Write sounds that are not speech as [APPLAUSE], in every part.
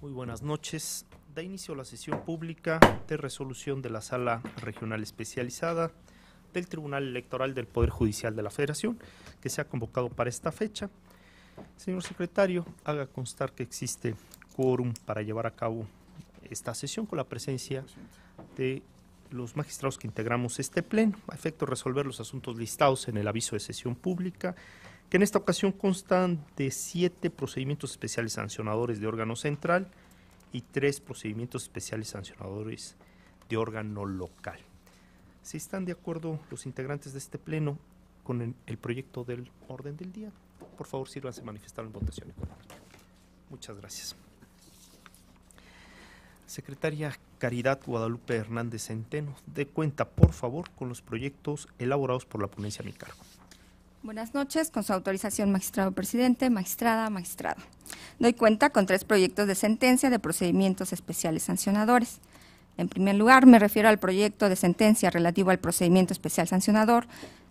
Muy buenas noches. Da inicio la sesión pública de resolución de la Sala Regional Especializada del Tribunal Electoral del Poder Judicial de la Federación, que se ha convocado para esta fecha. Señor secretario, haga constar que existe quórum para llevar a cabo esta sesión con la presencia de los magistrados que integramos este pleno, a efecto de resolver los asuntos listados en el aviso de sesión pública que en esta ocasión constan de siete procedimientos especiales sancionadores de órgano central y tres procedimientos especiales sancionadores de órgano local. Si están de acuerdo los integrantes de este pleno con el, proyecto del orden del día, por favor sírvanse a manifestar en votación Muchas gracias. Secretaria Caridad Guadalupe Hernández Centeno, de cuenta por favor con los proyectos elaborados por la ponencia a mi cargo. Buenas noches, con su autorización, magistrado presidente, magistrada, magistrado. Doy cuenta con tres proyectos de sentencia de procedimientos especiales sancionadores. En primer lugar, me refiero al proyecto de sentencia relativo al procedimiento especial sancionador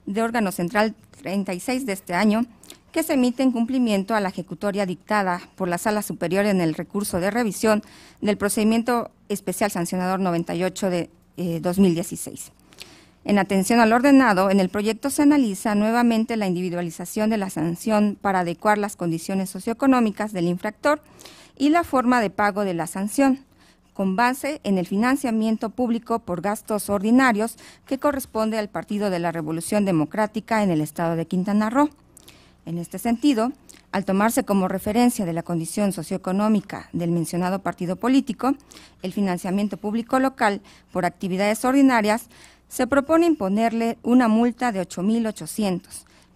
de órgano central 36 de este año, que se emite en cumplimiento a la ejecutoria dictada por la Sala Superior en el recurso de revisión del procedimiento especial sancionador 98 de 2016. Eh, en atención al ordenado, en el proyecto se analiza nuevamente la individualización de la sanción para adecuar las condiciones socioeconómicas del infractor y la forma de pago de la sanción, con base en el financiamiento público por gastos ordinarios que corresponde al Partido de la Revolución Democrática en el estado de Quintana Roo. En este sentido, al tomarse como referencia de la condición socioeconómica del mencionado partido político, el financiamiento público local por actividades ordinarias se propone imponerle una multa de 8.800,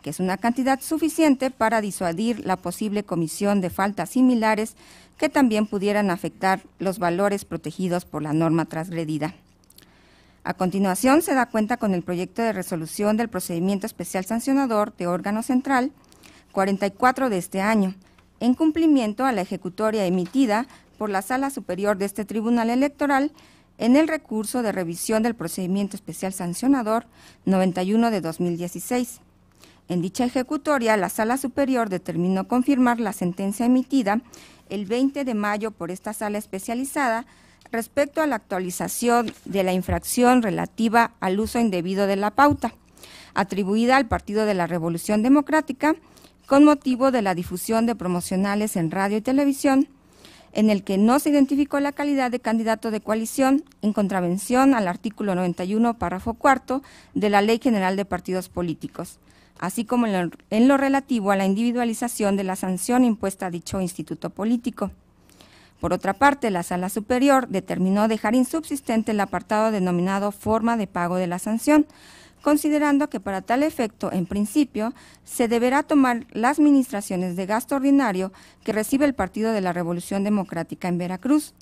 que es una cantidad suficiente para disuadir la posible comisión de faltas similares que también pudieran afectar los valores protegidos por la norma transgredida. A continuación, se da cuenta con el proyecto de resolución del procedimiento especial sancionador de órgano central 44 de este año, en cumplimiento a la ejecutoria emitida por la Sala Superior de este Tribunal Electoral en el recurso de revisión del procedimiento especial sancionador 91 de 2016. En dicha ejecutoria, la Sala Superior determinó confirmar la sentencia emitida el 20 de mayo por esta sala especializada respecto a la actualización de la infracción relativa al uso indebido de la pauta, atribuida al Partido de la Revolución Democrática, con motivo de la difusión de promocionales en radio y televisión, en el que no se identificó la calidad de candidato de coalición en contravención al artículo 91, párrafo cuarto de la Ley General de Partidos Políticos, así como en lo, relativo a la individualización de la sanción impuesta a dicho instituto político. Por otra parte, la Sala Superior determinó dejar insubsistente el apartado denominado forma de pago de la sanción, considerando que para tal efecto, en principio, se deberá tomar las administraciones de gasto ordinario que recibe el Partido de la Revolución Democrática en Veracruz.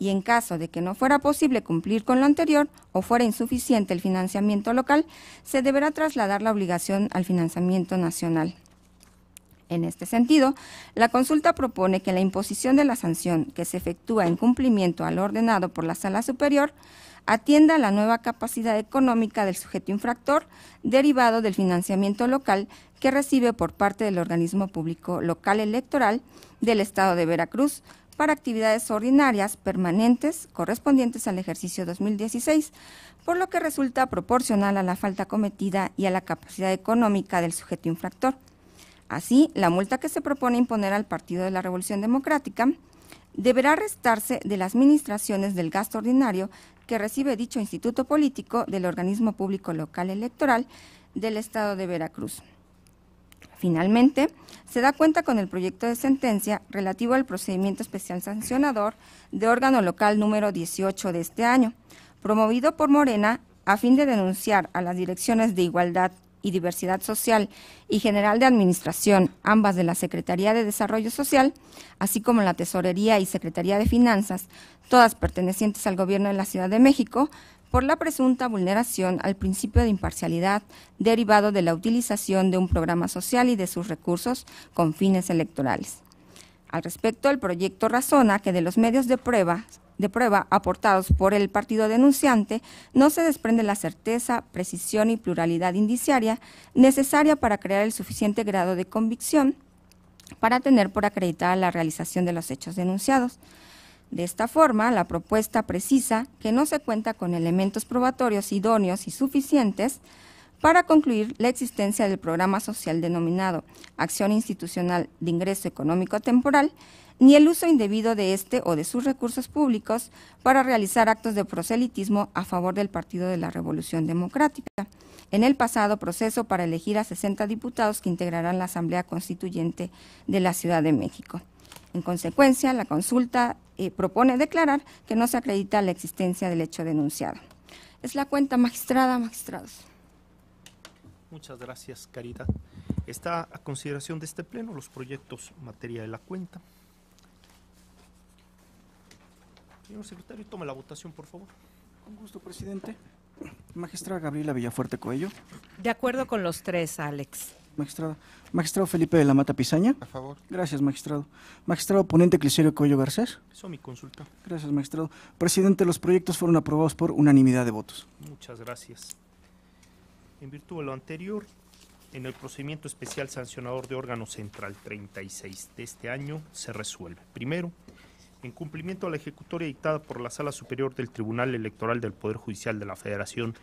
Y en caso de que no fuera posible cumplir con lo anterior o fuera insuficiente el financiamiento local, se deberá trasladar la obligación al financiamiento nacional. En este sentido, la consulta propone que la imposición de la sanción que se efectúa en cumplimiento al ordenado por la Sala Superior atienda la nueva capacidad económica del sujeto infractor derivado del financiamiento local que recibe por parte del organismo público local electoral del Estado de Veracruz para actividades ordinarias permanentes correspondientes al ejercicio 2016, por lo que resulta proporcional a la falta cometida y a la capacidad económica del sujeto infractor. Así, la multa que se propone imponer al Partido de la Revolución Democrática deberá restarse de las administraciones del gasto ordinario que recibe dicho instituto político del organismo público local electoral del Estado de Veracruz. Finalmente, se da cuenta con el proyecto de sentencia relativo al procedimiento especial sancionador de órgano local número 18 de este año, promovido por Morena a fin de denunciar a las direcciones de igualdad y Diversidad Social y General de Administración, ambas de la Secretaría de Desarrollo Social, así como la Tesorería y Secretaría de Finanzas, todas pertenecientes al Gobierno de la Ciudad de México, por la presunta vulneración al principio de imparcialidad derivado de la utilización de un programa social y de sus recursos con fines electorales. Al respecto, el proyecto razona que de los medios de prueba de prueba aportados por el partido denunciante, no se desprende la certeza, precisión y pluralidad indiciaria necesaria para crear el suficiente grado de convicción para tener por acreditada la realización de los hechos denunciados. De esta forma, la propuesta precisa que no se cuenta con elementos probatorios idóneos y suficientes para concluir la existencia del programa social denominado Acción Institucional de Ingreso Económico Temporal, ni el uso indebido de este o de sus recursos públicos para realizar actos de proselitismo a favor del Partido de la Revolución Democrática. En el pasado proceso para elegir a 60 diputados que integrarán la Asamblea Constituyente de la Ciudad de México. En consecuencia, la consulta eh, propone declarar que no se acredita la existencia del hecho denunciado. Es la cuenta magistrada, magistrados. Muchas gracias, Caridad. Está a consideración de este Pleno los proyectos materia de la cuenta. Señor secretario, tome la votación, por favor. Con gusto, presidente. Magistrada Gabriela Villafuerte Coello. De acuerdo con los tres, Alex. Magistrado. Magistrado Felipe de la Mata Pizaña. A favor. Gracias, magistrado. Magistrado ponente Cliserio Coello Garcés. Eso mi consulta. Gracias, magistrado. Presidente, los proyectos fueron aprobados por unanimidad de votos. Muchas gracias. En virtud de lo anterior, en el procedimiento especial sancionador de órgano central 36 de este año se resuelve. Primero, en cumplimiento a la ejecutoria dictada por la Sala Superior del Tribunal Electoral del Poder Judicial de la Federación,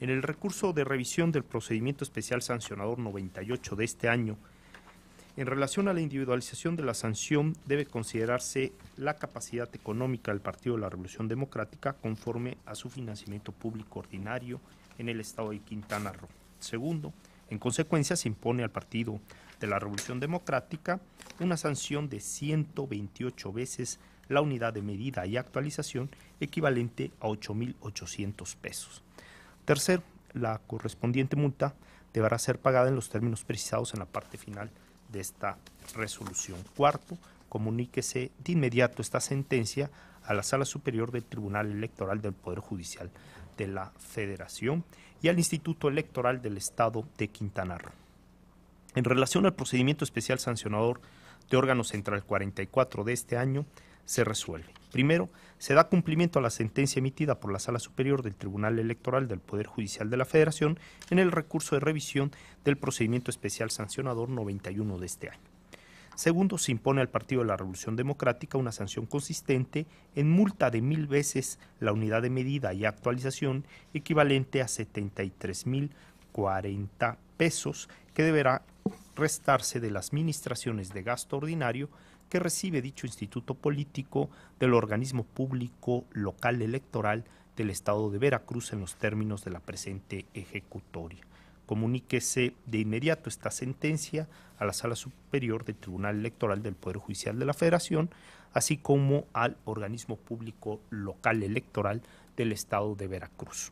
en el recurso de revisión del procedimiento especial sancionador 98 de este año, en relación a la individualización de la sanción, debe considerarse la capacidad económica del Partido de la Revolución Democrática conforme a su financiamiento público ordinario en el estado de Quintana Roo. Segundo, en consecuencia, se impone al Partido de la Revolución Democrática una sanción de 128 veces la unidad de medida y actualización equivalente a 8.800 pesos. Tercero, la correspondiente multa deberá ser pagada en los términos precisados en la parte final de esta resolución. Cuarto, comuníquese de inmediato esta sentencia a la Sala Superior del Tribunal Electoral del Poder Judicial de la Federación y al Instituto Electoral del Estado de Quintana Roo. En relación al procedimiento especial sancionador de órgano central 44 de este año, se resuelve. Primero, se da cumplimiento a la sentencia emitida por la Sala Superior del Tribunal Electoral del Poder Judicial de la Federación en el recurso de revisión del procedimiento especial sancionador 91 de este año. Segundo, se impone al Partido de la Revolución Democrática una sanción consistente en multa de mil veces la unidad de medida y actualización equivalente a 73.040 pesos que deberá restarse de las administraciones de gasto ordinario que recibe dicho instituto político del organismo público local electoral del Estado de Veracruz en los términos de la presente ejecutoria. Comuníquese de inmediato esta sentencia a la Sala Superior del Tribunal Electoral del Poder Judicial de la Federación, así como al organismo público local electoral del Estado de Veracruz.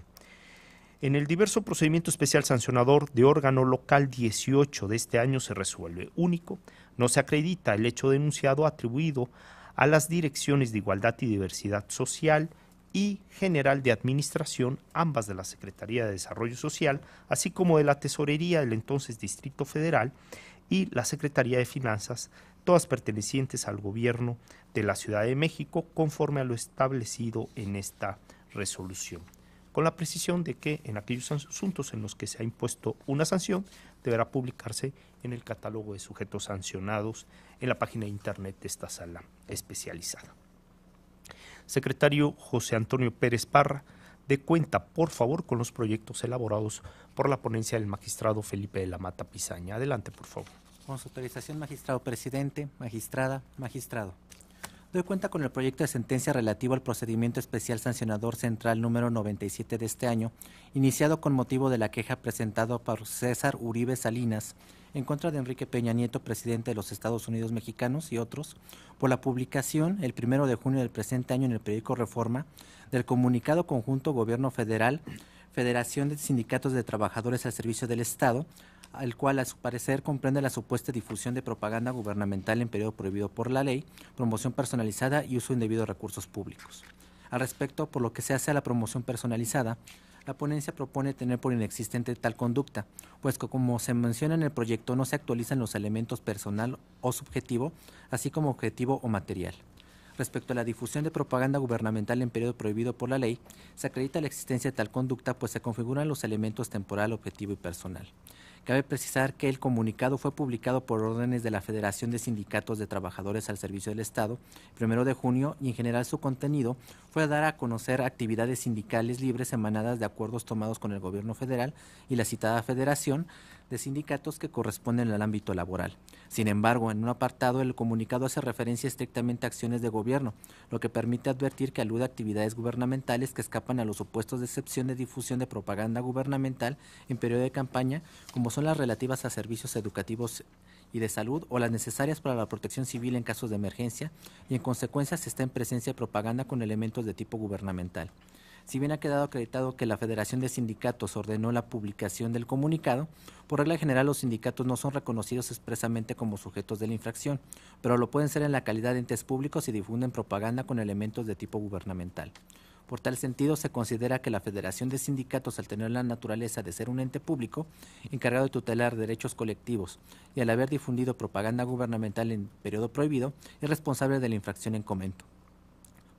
En el diverso procedimiento especial sancionador de órgano local 18 de este año se resuelve único no se acredita el hecho denunciado atribuido a las direcciones de Igualdad y Diversidad Social y General de Administración, ambas de la Secretaría de Desarrollo Social, así como de la Tesorería del entonces Distrito Federal y la Secretaría de Finanzas, todas pertenecientes al gobierno de la Ciudad de México, conforme a lo establecido en esta resolución con la precisión de que en aquellos asuntos en los que se ha impuesto una sanción deberá publicarse en el catálogo de sujetos sancionados en la página de internet de esta sala especializada. Secretario José Antonio Pérez Parra, de cuenta, por favor, con los proyectos elaborados por la ponencia del magistrado Felipe de la Mata Pizaña. Adelante, por favor. Con su autorización, magistrado presidente, magistrada, magistrado. Doy cuenta con el proyecto de sentencia relativo al procedimiento especial sancionador central número 97 de este año, iniciado con motivo de la queja presentada por César Uribe Salinas, en contra de Enrique Peña Nieto, presidente de los Estados Unidos mexicanos y otros, por la publicación el primero de junio del presente año en el periódico Reforma del comunicado conjunto Gobierno Federal, Federación de Sindicatos de Trabajadores al Servicio del Estado, al cual a su parecer comprende la supuesta difusión de propaganda gubernamental en periodo prohibido por la ley, promoción personalizada y uso indebido de recursos públicos. Al respecto, por lo que se hace a la promoción personalizada, la ponencia propone tener por inexistente tal conducta, pues que como se menciona en el proyecto no se actualizan los elementos personal o subjetivo, así como objetivo o material. Respecto a la difusión de propaganda gubernamental en periodo prohibido por la ley, se acredita la existencia de tal conducta pues se configuran los elementos temporal, objetivo y personal. Cabe precisar que el comunicado fue publicado por órdenes de la Federación de Sindicatos de Trabajadores al Servicio del Estado, primero de junio, y en general su contenido fue dar a conocer actividades sindicales libres emanadas de acuerdos tomados con el gobierno federal y la citada federación, de sindicatos que corresponden al ámbito laboral. Sin embargo, en un apartado el comunicado hace referencia estrictamente a acciones de gobierno, lo que permite advertir que alude a actividades gubernamentales que escapan a los supuestos de excepción de difusión de propaganda gubernamental en periodo de campaña, como son las relativas a servicios educativos y de salud o las necesarias para la protección civil en casos de emergencia y en consecuencia se está en presencia de propaganda con elementos de tipo gubernamental. Si bien ha quedado acreditado que la Federación de Sindicatos ordenó la publicación del comunicado, por regla general los sindicatos no son reconocidos expresamente como sujetos de la infracción, pero lo pueden ser en la calidad de entes públicos y difunden propaganda con elementos de tipo gubernamental. Por tal sentido, se considera que la Federación de Sindicatos, al tener la naturaleza de ser un ente público encargado de tutelar derechos colectivos y al haber difundido propaganda gubernamental en periodo prohibido, es responsable de la infracción en comento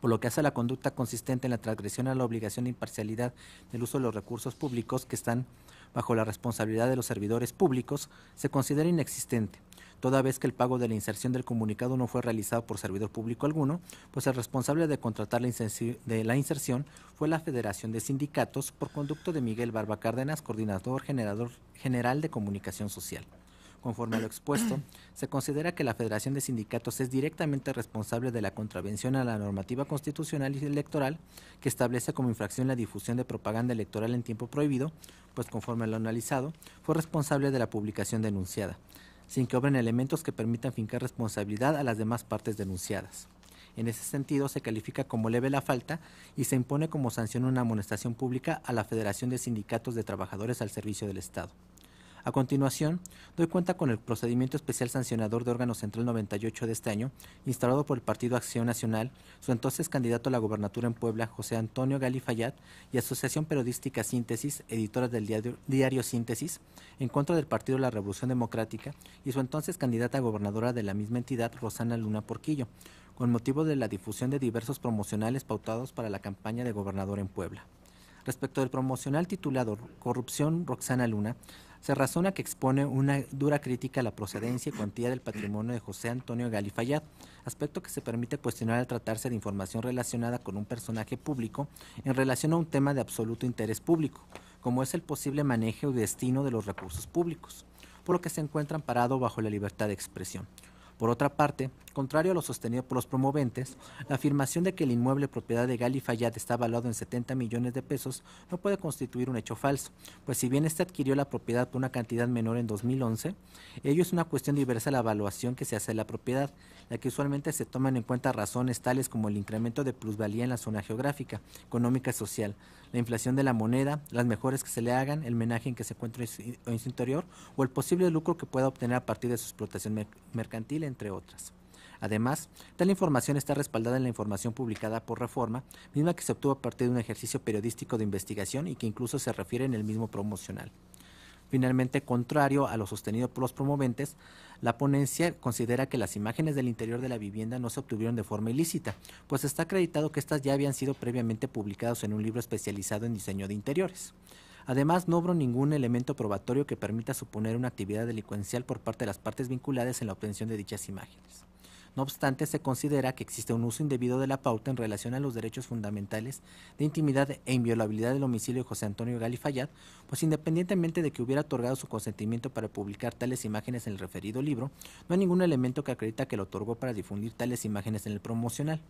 por lo que hace a la conducta consistente en la transgresión a la obligación de imparcialidad del uso de los recursos públicos que están bajo la responsabilidad de los servidores públicos, se considera inexistente, toda vez que el pago de la inserción del comunicado no fue realizado por servidor público alguno, pues el responsable de contratar la, de la inserción fue la Federación de Sindicatos por conducto de Miguel Barba Cárdenas, coordinador generador general de comunicación social. Conforme a lo expuesto, [CLEARS THROAT] se considera que la Federación de Sindicatos es directamente responsable de la contravención a la normativa constitucional y electoral que establece como infracción la difusión de propaganda electoral en tiempo prohibido, pues conforme a lo analizado, fue responsable de la publicación denunciada, sin que obren elementos que permitan fincar responsabilidad a las demás partes denunciadas. En ese sentido, se califica como leve la falta y se impone como sanción una amonestación pública a la Federación de Sindicatos de Trabajadores al Servicio del Estado. A continuación, doy cuenta con el procedimiento especial sancionador de órgano central 98 de este año, instalado por el Partido Acción Nacional, su entonces candidato a la gobernatura en Puebla, José Antonio Galifayat, y Asociación Periodística Síntesis, editora del diario, Síntesis, en contra del Partido la Revolución Democrática y su entonces candidata a gobernadora de la misma entidad, Rosana Luna Porquillo, con motivo de la difusión de diversos promocionales pautados para la campaña de gobernador en Puebla. Respecto del promocional titulado Corrupción Roxana Luna, se razona que expone una dura crítica a la procedencia y cuantía del patrimonio de José Antonio Galifayat, aspecto que se permite cuestionar al tratarse de información relacionada con un personaje público en relación a un tema de absoluto interés público, como es el posible manejo o destino de los recursos públicos, por lo que se encuentra amparado bajo la libertad de expresión. Por otra parte, Contrario a lo sostenido por los promoventes, la afirmación de que el inmueble propiedad de Gali Fayad está valuado en 70 millones de pesos no puede constituir un hecho falso, pues si bien este adquirió la propiedad por una cantidad menor en 2011, ello es una cuestión diversa a la evaluación que se hace de la propiedad, la que usualmente se toman en cuenta razones tales como el incremento de plusvalía en la zona geográfica, económica y social, la inflación de la moneda, las mejores que se le hagan, el menaje en que se encuentra en su interior o el posible lucro que pueda obtener a partir de su explotación mercantil, entre otras. Además, tal información está respaldada en la información publicada por Reforma, misma que se obtuvo a partir de un ejercicio periodístico de investigación y que incluso se refiere en el mismo promocional. Finalmente, contrario a lo sostenido por los promoventes, la ponencia considera que las imágenes del interior de la vivienda no se obtuvieron de forma ilícita, pues está acreditado que estas ya habían sido previamente publicadas en un libro especializado en diseño de interiores. Además, no obró ningún elemento probatorio que permita suponer una actividad delincuencial por parte de las partes vinculadas en la obtención de dichas imágenes. No obstante, se considera que existe un uso indebido de la pauta en relación a los derechos fundamentales de intimidad e inviolabilidad del homicidio de José Antonio Galifayat, pues independientemente de que hubiera otorgado su consentimiento para publicar tales imágenes en el referido libro, no hay ningún elemento que acredita que lo otorgó para difundir tales imágenes en el promocional.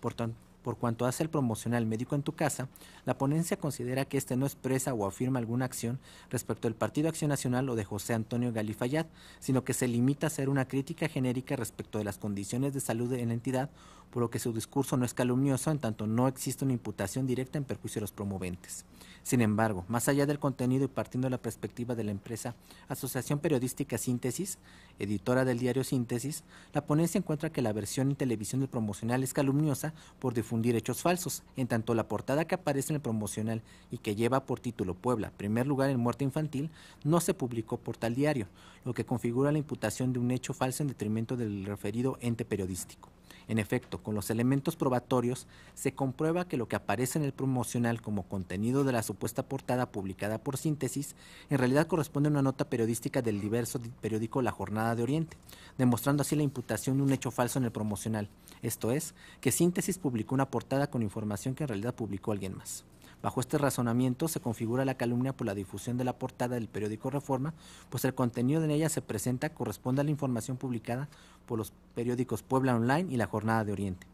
Por tanto, por cuanto hace el promocional médico en tu casa, la ponencia considera que este no expresa o afirma alguna acción respecto del Partido Acción Nacional o de José Antonio Galifayat, sino que se limita a hacer una crítica genérica respecto de las condiciones de salud en la entidad, por lo que su discurso no es calumnioso en tanto no existe una imputación directa en perjuicio de los promoventes. Sin embargo, más allá del contenido y partiendo de la perspectiva de la empresa Asociación Periodística Síntesis, editora del diario Síntesis, la ponencia encuentra que la versión en televisión del promocional es calumniosa por difundir difundir hechos falsos, en tanto la portada que aparece en el promocional y que lleva por título Puebla, primer lugar en muerte infantil, no se publicó por tal diario, lo que configura la imputación de un hecho falso en detrimento del referido ente periodístico. En efecto, con los elementos probatorios se comprueba que lo que aparece en el promocional como contenido de la supuesta portada publicada por síntesis en realidad corresponde a una nota periodística del diverso periódico La Jornada de Oriente, demostrando así la imputación de un hecho falso en el promocional, esto es, que síntesis publicó una portada con información que en realidad publicó alguien más. Bajo este razonamiento se configura la calumnia por la difusión de la portada del periódico Reforma, pues el contenido en ella se presenta corresponde a la información publicada por los periódicos Puebla Online y La Jornada de Oriente.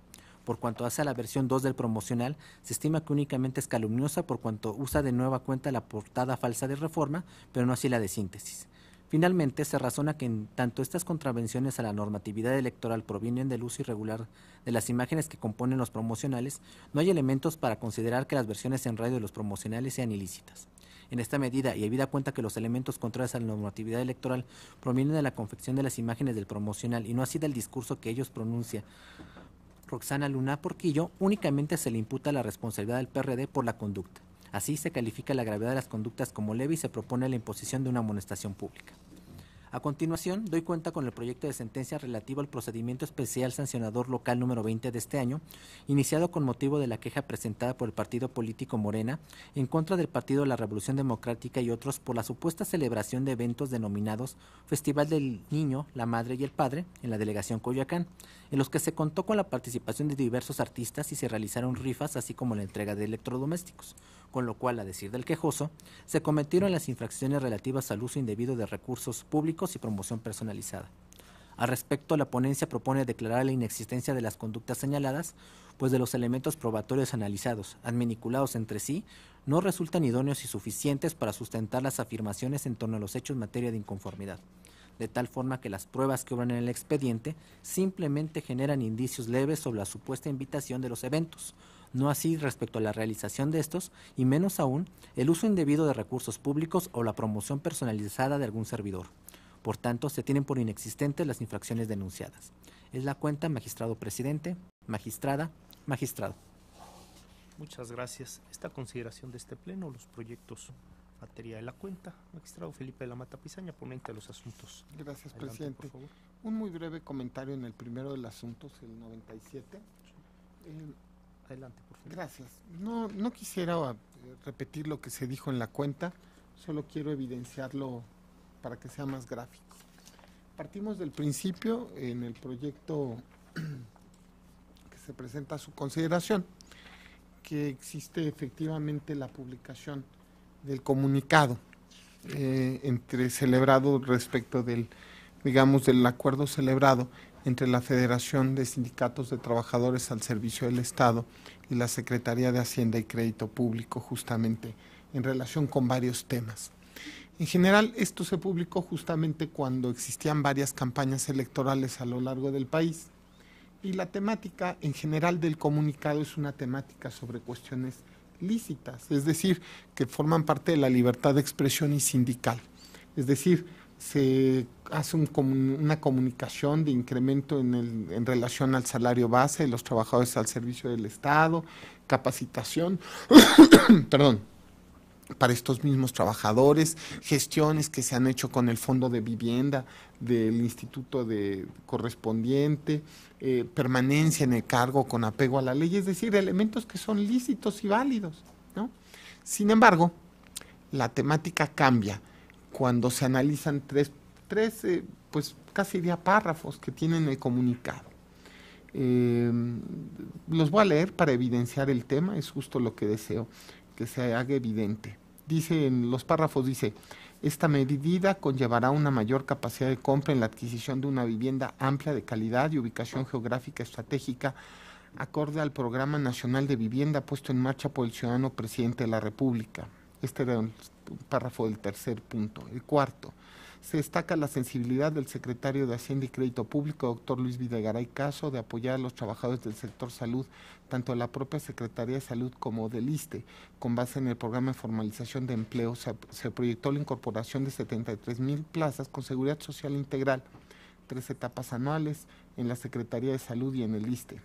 Por cuanto hace a la versión 2 del promocional, se estima que únicamente es calumniosa por cuanto usa de nueva cuenta la portada falsa de Reforma, pero no así la de síntesis. Finalmente, se razona que en tanto estas contravenciones a la normatividad electoral provienen del uso irregular de las imágenes que componen los promocionales, no hay elementos para considerar que las versiones en radio de los promocionales sean ilícitas. En esta medida, y habida cuenta que los elementos contrarios a la normatividad electoral provienen de la confección de las imágenes del promocional y no así del discurso que ellos pronuncian, Roxana Luna Porquillo únicamente se le imputa la responsabilidad del PRD por la conducta. Así se califica la gravedad de las conductas como leve y se propone la imposición de una amonestación pública. A continuación, doy cuenta con el proyecto de sentencia relativo al procedimiento especial sancionador local número 20 de este año, iniciado con motivo de la queja presentada por el partido político Morena en contra del partido de La Revolución Democrática y otros por la supuesta celebración de eventos denominados Festival del Niño, la Madre y el Padre en la delegación Coyoacán, en los que se contó con la participación de diversos artistas y se realizaron rifas así como la entrega de electrodomésticos con lo cual, a decir del quejoso, se cometieron las infracciones relativas al uso indebido de recursos públicos y promoción personalizada. Al respecto, la ponencia propone declarar la inexistencia de las conductas señaladas, pues de los elementos probatorios analizados, adminiculados entre sí, no resultan idóneos y suficientes para sustentar las afirmaciones en torno a los hechos en materia de inconformidad, de tal forma que las pruebas que obran en el expediente simplemente generan indicios leves sobre la supuesta invitación de los eventos, no así respecto a la realización de estos, y menos aún el uso indebido de recursos públicos o la promoción personalizada de algún servidor. Por tanto, se tienen por inexistentes las infracciones denunciadas. Es la cuenta magistrado presidente, magistrada, magistrado. Muchas gracias. Esta consideración de este pleno, los proyectos materia de la cuenta. Magistrado Felipe de la Mata ponente de los asuntos. Gracias, presidente. Un muy breve comentario en el primero del asunto, el 97. Adelante, Gracias. No, no quisiera eh, repetir lo que se dijo en la cuenta, solo quiero evidenciarlo para que sea más gráfico. Partimos del principio en el proyecto [CLEARS THROAT] que se presenta a su consideración, que existe efectivamente la publicación del comunicado eh, entre celebrado respecto del, digamos, del acuerdo celebrado entre la Federación de Sindicatos de Trabajadores al Servicio del Estado y la Secretaría de Hacienda y Crédito Público, justamente en relación con varios temas. En general, esto se publicó justamente cuando existían varias campañas electorales a lo largo del país y la temática en general del comunicado es una temática sobre cuestiones lícitas, es decir, que forman parte de la libertad de expresión y sindical. Es decir, se hace una comunicación de incremento en, relación al salario base de los trabajadores al servicio del Estado, capacitación, [COUGHS] perdón, para estos mismos trabajadores, gestiones que se han hecho con el fondo de vivienda del instituto de correspondiente, eh, permanencia en el cargo con apego a la ley, es decir, elementos que son lícitos y válidos. ¿no? Sin embargo, la temática cambia cuando se analizan tres, tres eh, pues casi día párrafos que tienen el comunicado. Em, los voy a leer para evidenciar el tema, es justo lo que deseo que se haga evidente. Dice en los párrafos, dice, esta medida conllevará una mayor capacidad de compra en la adquisición de una vivienda amplia de calidad y ubicación geográfica estratégica acorde al Programa Nacional de Vivienda puesto en marcha por el ciudadano presidente de la República. Este era un párrafo del tercer punto. El cuarto, se destaca la sensibilidad del secretario de Hacienda y Crédito Público, doctor Luis Videgaray Caso, de apoyar a los trabajadores del sector salud, tanto de la propia Secretaría de Salud como del ISTE. Con base en el programa de formalización de empleo, se, se proyectó la incorporación de 73 mil plazas con seguridad social integral, tres etapas anuales en la Secretaría de Salud y en el ISTE.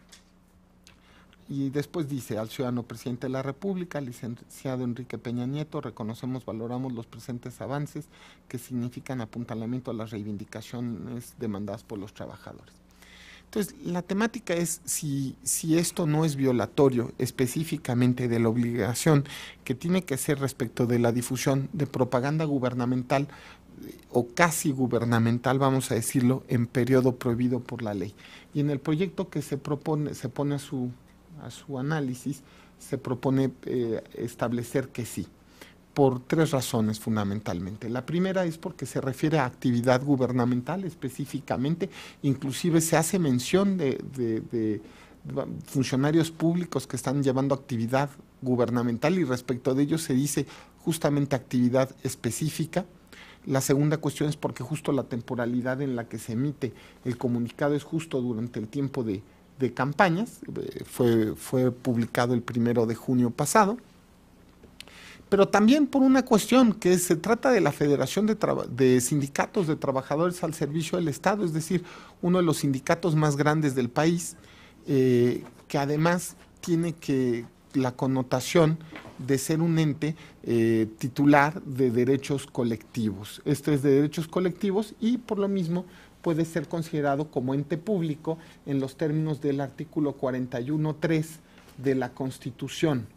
Y después dice al ciudadano presidente de la República, licenciado Enrique Peña Nieto, reconocemos, valoramos los presentes avances que significan apuntalamiento a las reivindicaciones demandadas por los trabajadores. Entonces, la temática es si, si esto no es violatorio específicamente de la obligación que tiene que ser respecto de la difusión de propaganda gubernamental eh, o casi gubernamental, vamos a decirlo, en periodo prohibido por la ley. Y en el proyecto que se propone, se pone a su a su análisis, se propone eh, establecer que sí, por tres razones fundamentalmente. La primera es porque se refiere a actividad gubernamental específicamente, inclusive se hace mención de, de funcionarios públicos que están llevando actividad gubernamental y respecto de ellos se dice justamente actividad específica. La segunda cuestión es porque justo la temporalidad en la que se emite el comunicado es justo durante el tiempo de, de campañas, eh, fue, fue publicado el primero de junio pasado, pero también por una cuestión que se trata de la Federación de, Sindicatos de Trabajadores al Servicio del Estado, es decir, uno de los sindicatos más grandes del país, eh, que además tiene que la connotación de ser un ente eh, titular de derechos colectivos. Esto es de derechos colectivos y por lo mismo puede ser considerado como ente público en los términos del artículo 41.3 de la Constitución.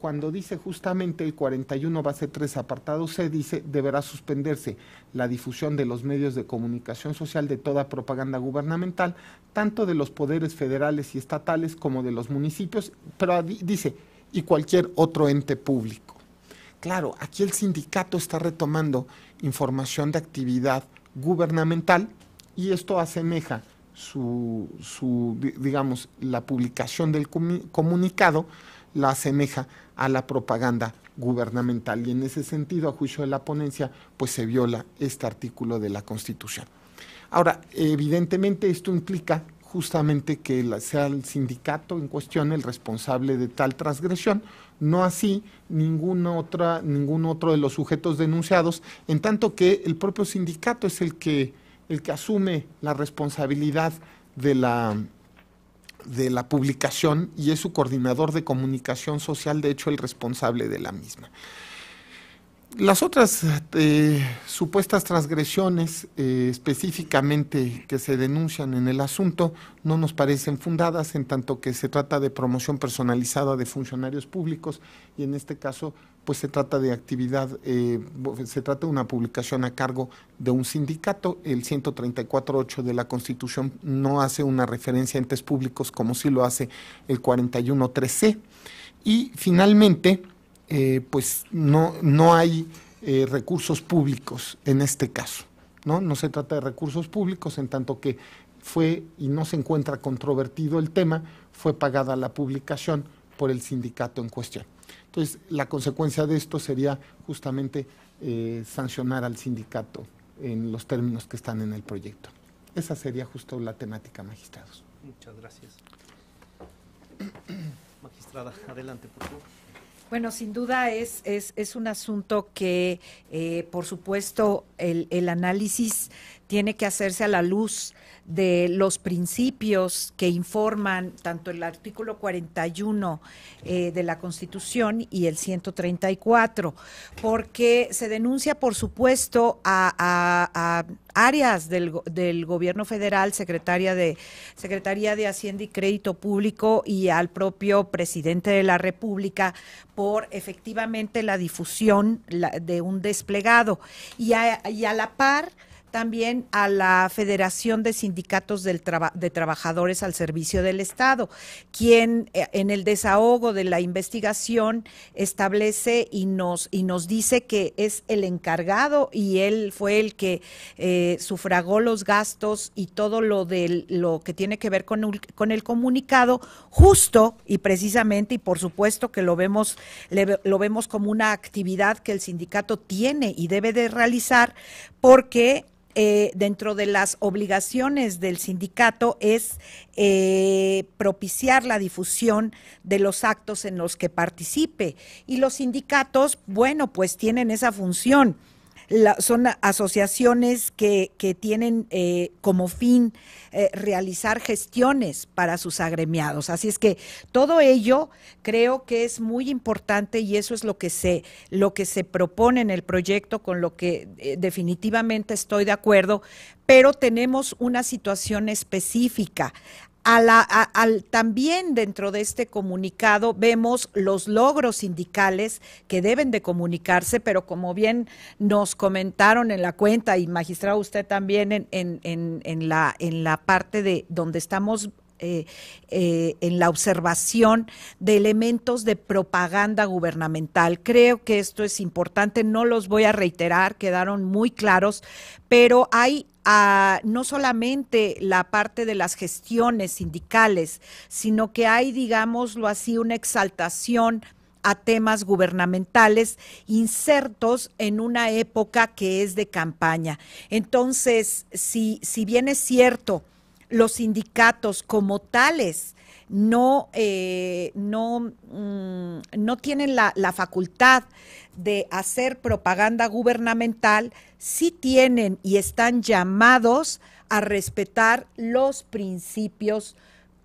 Cuando dice justamente el 41 base 3 apartado C, dice deberá suspenderse la difusión de los medios de comunicación social de toda propaganda gubernamental, tanto de los poderes federales y estatales como de los municipios, pero dice y cualquier otro ente público. Claro, aquí el sindicato está retomando información de actividad gubernamental y esto asemeja su, su, digamos, la publicación del comunicado la asemeja a la propaganda gubernamental y en ese sentido, a juicio de la ponencia, pues se viola este artículo de la Constitución. Ahora, evidentemente esto implica justamente que sea el sindicato en cuestión el responsable de tal transgresión, no así ninguna otra, ningún otro de los sujetos denunciados, en tanto que el propio sindicato es el que, asume la responsabilidad de la publicación y es su coordinador de comunicación social, de hecho, el responsable de la misma. Las otras este, supuestas transgresiones eh, específicamente que se denuncian en el asunto no nos parecen fundadas en tanto que se trata de promoción personalizada de funcionarios públicos y en este caso pues se trata de actividad, eh, se trata de una publicación a cargo de un sindicato. El 134.8 de la Constitución no hace una referencia a entes públicos como sí lo hace el 41.3c. Y finalmente eh, pues no, no hay eh, recursos públicos en este caso. ¿no? no se trata de recursos públicos en tanto que fue, y no se encuentra controvertido el tema, fue pagada la publicación por el sindicato en cuestión. Entonces, la consecuencia de esto sería justamente eh, sancionar al sindicato en los términos que están en el proyecto. Esa sería justo la temática, magistrados. Muchas gracias. [COUGHS] Magistrada, adelante, por favor. Bueno, sin duda es, es, un asunto que, eh, por supuesto, el, el análisis tiene que hacerse a la luz de los principios que informan tanto el artículo 41 eh, de la Constitución y el 134, porque se denuncia, por supuesto, a, áreas del, Gobierno federal, secretaria de, Secretaría de Hacienda y Crédito Público y al propio presidente de la República por efectivamente la difusión de un desplegado. y a la par, también a la Federación de Sindicatos del de Trabajadores al Servicio del Estado, quien eh, en el desahogo de la investigación establece y nos, y nos dice que es el encargado y él fue el que eh, sufragó los gastos y todo lo, de, lo que tiene que ver con, el, comunicado, justo y precisamente, y por supuesto que lo vemos, lo vemos como una actividad que el sindicato tiene y debe de realizar porque eh, dentro de las obligaciones del sindicato es eh, propiciar la difusión de los actos en los que participe. Y los sindicatos, bueno, pues tienen esa función son asociaciones que, tienen eh, como fin eh, realizar gestiones para sus agremiados. Así es que todo ello creo que es muy importante y eso es lo que se, lo que se propone en el proyecto, con lo que eh, definitivamente estoy de acuerdo, pero tenemos una situación específica también dentro de este comunicado vemos los logros sindicales que deben de comunicarse, pero como bien nos comentaron en la cuenta y magistrado usted también en, en, la, en la parte de donde estamos eh, eh, en la observación de elementos de propaganda gubernamental. Creo que esto es importante, no los voy a reiterar, quedaron muy claros, pero hay no solamente la parte de las gestiones sindicales, sino que hay, digámoslo así, una exaltación a temas gubernamentales insertos en una época que es de campaña. Entonces, si, si bien es cierto, los sindicatos como tales no, eh, no, mm, no tienen la, facultad de hacer propaganda gubernamental, sí tienen y están llamados a respetar los principios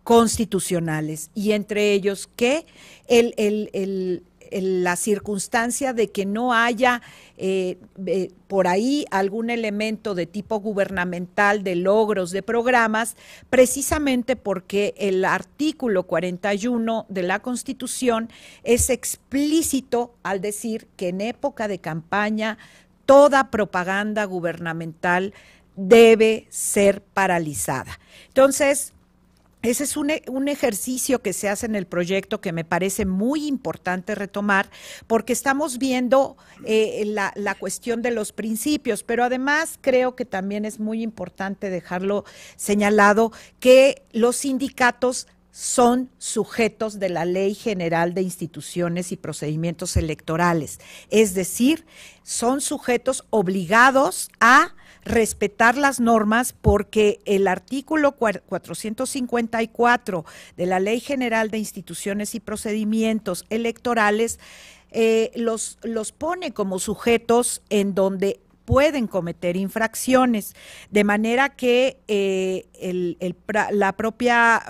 constitucionales y entre ellos que el, el, la circunstancia de que no haya eh, eh, por ahí algún elemento de tipo gubernamental de logros de programas, precisamente porque el artículo 41 de la Constitución es explícito al decir que en época de campaña toda propaganda gubernamental debe ser paralizada. Entonces, ese es e, un, ejercicio que se hace en el proyecto que me parece muy importante retomar porque estamos viendo eh, la, cuestión de los principios, pero además creo que también es muy importante dejarlo señalado que los sindicatos son sujetos de la Ley General de Instituciones y Procedimientos Electorales, es decir, son sujetos obligados a respetar las normas porque el artículo 454 de la Ley General de Instituciones y Procedimientos Electorales eh, los, los pone como sujetos en donde pueden cometer infracciones, de manera que eh, el, la propia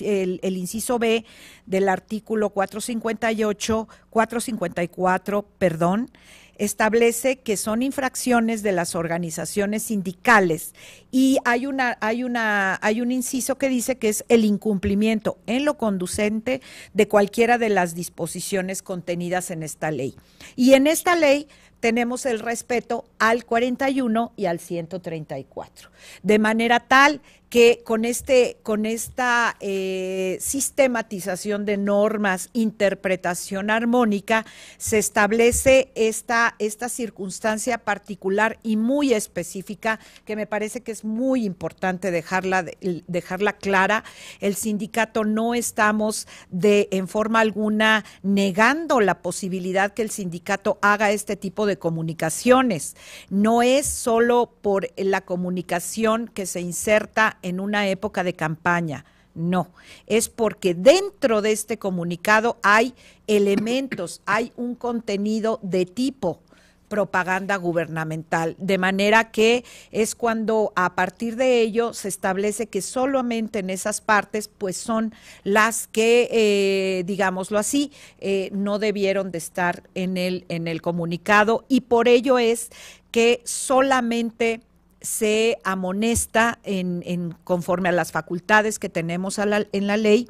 el, el, inciso B del artículo 458, 454, perdón, establece que son infracciones de las organizaciones sindicales y hay una hay una hay un inciso que dice que es el incumplimiento en lo conducente de cualquiera de las disposiciones contenidas en esta ley. Y en esta ley tenemos el respeto al 41 y al 134. De manera tal que con, este, con esta eh, sistematización de normas, interpretación armónica, se establece esta, esta circunstancia particular y muy específica que me parece que es muy importante dejarla, dejarla clara. El sindicato no estamos de, en forma alguna negando la posibilidad que el sindicato haga este tipo de comunicaciones. No es solo por la comunicación que se inserta en una época de campaña. No, es porque dentro de este comunicado hay elementos, hay un contenido de tipo propaganda gubernamental, de manera que es cuando a partir de ello se establece que solamente en esas partes pues son las que, eh, digámoslo así, eh, no debieron de estar en el, en el comunicado y por ello es que solamente se amonesta en, conforme a las facultades que tenemos en la ley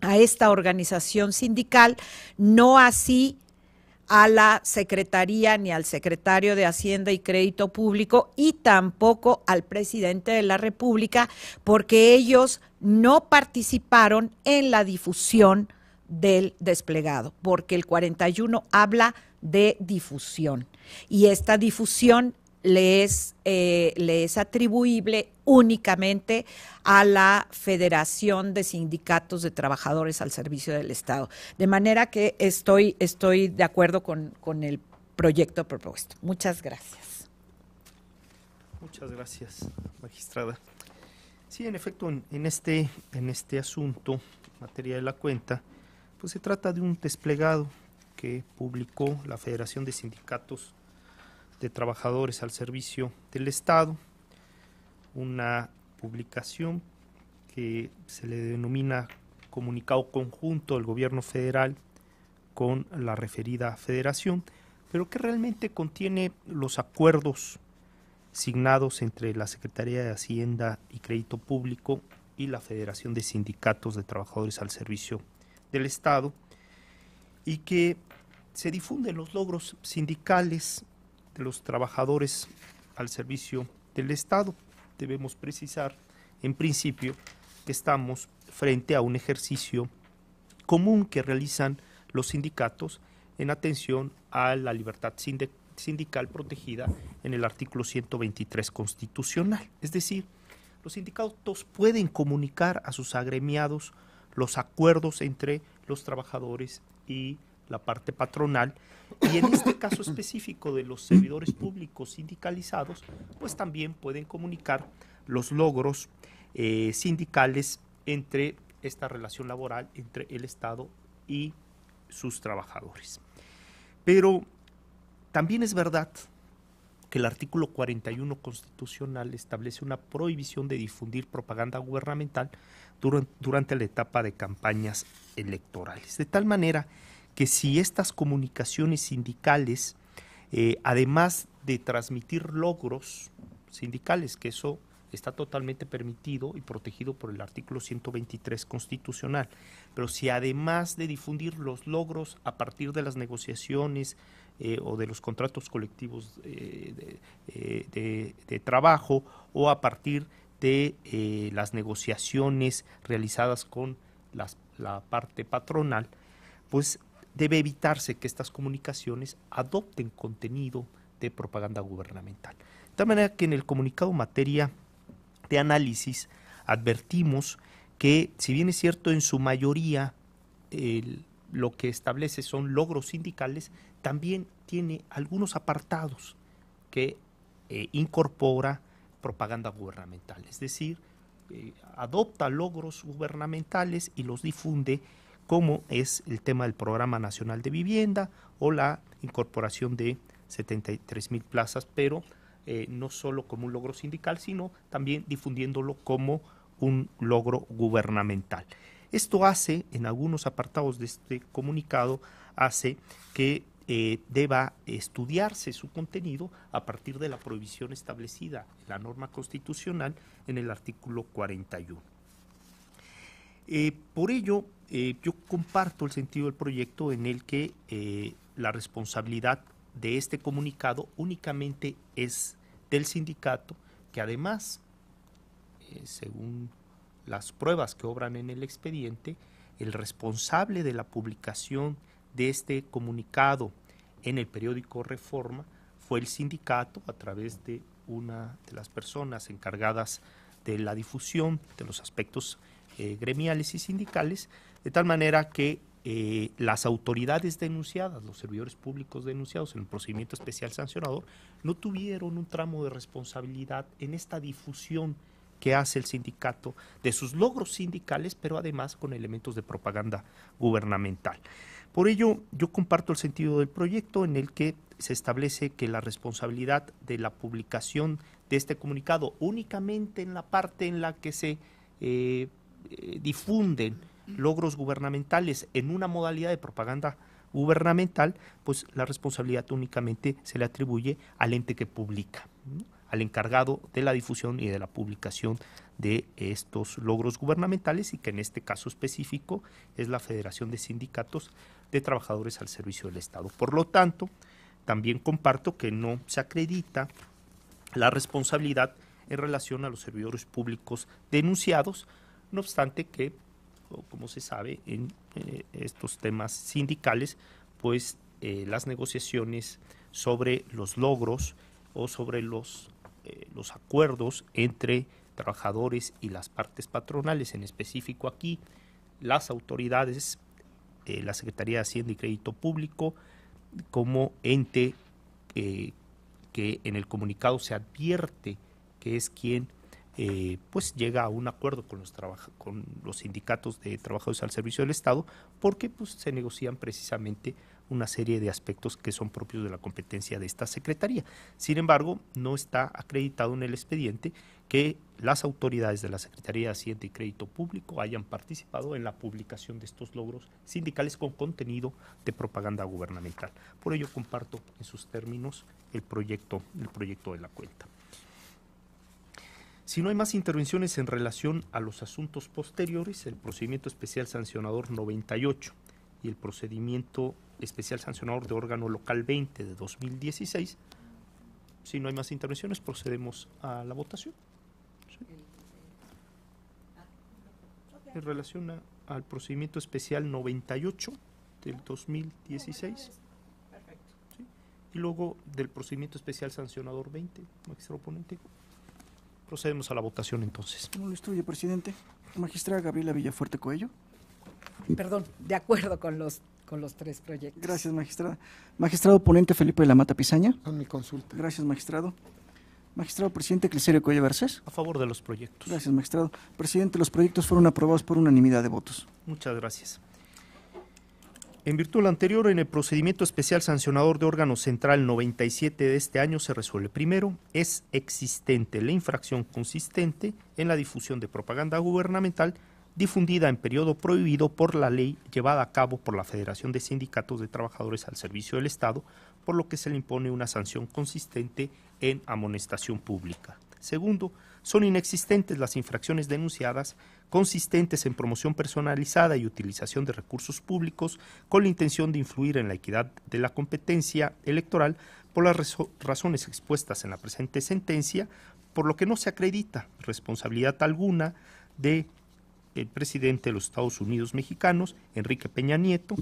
a esta organización sindical, no así a la Secretaría ni al secretario de Hacienda y Crédito Público y tampoco al presidente de la República porque ellos no participaron en la difusión del desplegado, porque el 41 habla de difusión y esta difusión le es, eh, le es atribuible únicamente a la Federación de Sindicatos de Trabajadores al Servicio del Estado. De manera que estoy, estoy de acuerdo con, el proyecto propuesto. Muchas gracias. Muchas gracias, magistrada. Sí, en efecto, en, en, este, en este asunto, materia de la cuenta, pues se trata de un desplegado que publicó la Federación de Sindicatos de Trabajadores al Servicio del Estado, una publicación que se le denomina comunicado conjunto del gobierno federal con la referida federación, pero que realmente contiene los acuerdos signados entre la Secretaría de Hacienda y Crédito Público y la Federación de Sindicatos de Trabajadores al Servicio del Estado, y que se difunden los logros sindicales de los trabajadores al servicio del Estado. Debemos precisar, en principio, que estamos frente a un ejercicio común que realizan los sindicatos en atención a la libertad sindical protegida en el artículo 123 constitucional. Es decir, los sindicatos pueden comunicar a sus agremiados los acuerdos entre los trabajadores y los la parte patronal, y en este caso específico de los servidores públicos sindicalizados, pues también pueden comunicar los logros eh, sindicales entre esta relación laboral entre el Estado y sus trabajadores. Pero también es verdad que el artículo 41 constitucional establece una prohibición de difundir propaganda gubernamental durante la etapa de campañas electorales. De tal manera que si estas comunicaciones sindicales, eh, además de transmitir logros sindicales, que eso está totalmente permitido y protegido por el artículo 123 constitucional, pero si además de difundir los logros a partir de las negociaciones eh, o de los contratos colectivos eh, de, trabajo o a partir de las negociaciones realizadas con la parte patronal, pues debe evitarse que estas comunicaciones adopten contenido de propaganda gubernamental. De tal manera que en el comunicado materia de análisis advertimos que, si bien es cierto, en su mayoría lo que establece son logros sindicales, también tiene algunos apartados que eh, incorpora propaganda gubernamental, es decir, eh, adopta logros gubernamentales y los difunde como es el tema del Programa Nacional de Vivienda o la incorporación de 73 mil plazas, pero eh, no solo como un logro sindical, sino también difundiéndolo como un logro gubernamental. Esto hace, en algunos apartados de este comunicado, hace que eh, deba estudiarse su contenido a partir de la prohibición establecida en la norma constitucional en el artículo 41. Eh, por ello, eh, yo comparto el sentido del proyecto en el que eh, la responsabilidad de este comunicado únicamente es del sindicato, que además, según las pruebas que obran en el expediente, el responsable de la publicación de este comunicado en el periódico Reforma fue el sindicato a través de una de las personas encargadas de la difusión de los aspectos eh, gremiales y sindicales, de tal manera que eh, las autoridades denunciadas, los servidores públicos denunciados en el procedimiento especial sancionador, no tuvieron un tramo de responsabilidad en esta difusión que hace el sindicato de sus logros sindicales, pero además con elementos de propaganda gubernamental. Por ello, yo comparto el sentido del proyecto en el que se establece que la responsabilidad de la publicación de este comunicado únicamente en la parte en la que se eh, eh, difunden logros gubernamentales en una modalidad de propaganda gubernamental, pues la responsabilidad únicamente se le atribuye al ente que publica, al encargado de la difusión y de la publicación de estos logros gubernamentales y que en este caso específico es la Federación de Sindicatos de Trabajadores al Servicio del Estado. Por lo tanto, también comparto que no se acredita la responsabilidad en relación a los servidores públicos denunciados, no obstante que, como se sabe, en eh, estos temas sindicales, pues eh, las negociaciones sobre los logros o sobre los, eh, los acuerdos entre trabajadores y las partes patronales, en específico aquí las autoridades, la Secretaría de Hacienda y Crédito Público, como ente que en el comunicado se advierte que es quien eh, pues llega a un acuerdo con los, con los sindicatos de trabajadores al servicio del Estado, porque pues, se negocian precisamente una serie de aspectos que son propios de la competencia de esta Secretaría. Sin embargo, no está acreditado en el expediente que las autoridades de la Secretaría de Hacienda y Crédito Público hayan participado en la publicación de estos logros sindicales con contenido de propaganda gubernamental. Por ello comparto en sus términos el proyecto, el proyecto de la cuenta. Si no hay más intervenciones en relación a los asuntos posteriores, el procedimiento especial sancionador 98 y el procedimiento especial sancionador de órgano local 20 de 2016, si no hay más intervenciones, procedemos a la votación. En relación al procedimiento especial 98 del 2016. ¿sí? Y luego del procedimiento especial sancionador 20, maestro oponente. Procedemos a la votación entonces. No lo estudia, presidente. Magistrada Gabriela Villafuerte Coello. Perdón, de acuerdo con los con los tres proyectos. Gracias, magistrada. Magistrado ponente Felipe de la Mata Pizaña. Con mi consulta. Gracias, magistrado. Magistrado presidente Clicerio Coello Garcés. A favor de los proyectos. Gracias, magistrado. Presidente, los proyectos fueron aprobados por unanimidad de votos. Muchas gracias. En virtud de lo anterior, en el procedimiento especial sancionador de órgano central 97 de este año se resuelve primero, es existente la infracción consistente en la difusión de propaganda gubernamental difundida en periodo prohibido por la ley llevada a cabo por la Federación de Sindicatos de Trabajadores al Servicio del Estado, por lo que se le impone una sanción consistente en amonestación pública. Segundo, son inexistentes las infracciones denunciadas consistentes en promoción personalizada y utilización de recursos públicos con la intención de influir en la equidad de la competencia electoral por las razones expuestas en la presente sentencia, por lo que no se acredita responsabilidad alguna de el presidente de los Estados Unidos mexicanos, Enrique Peña Nieto,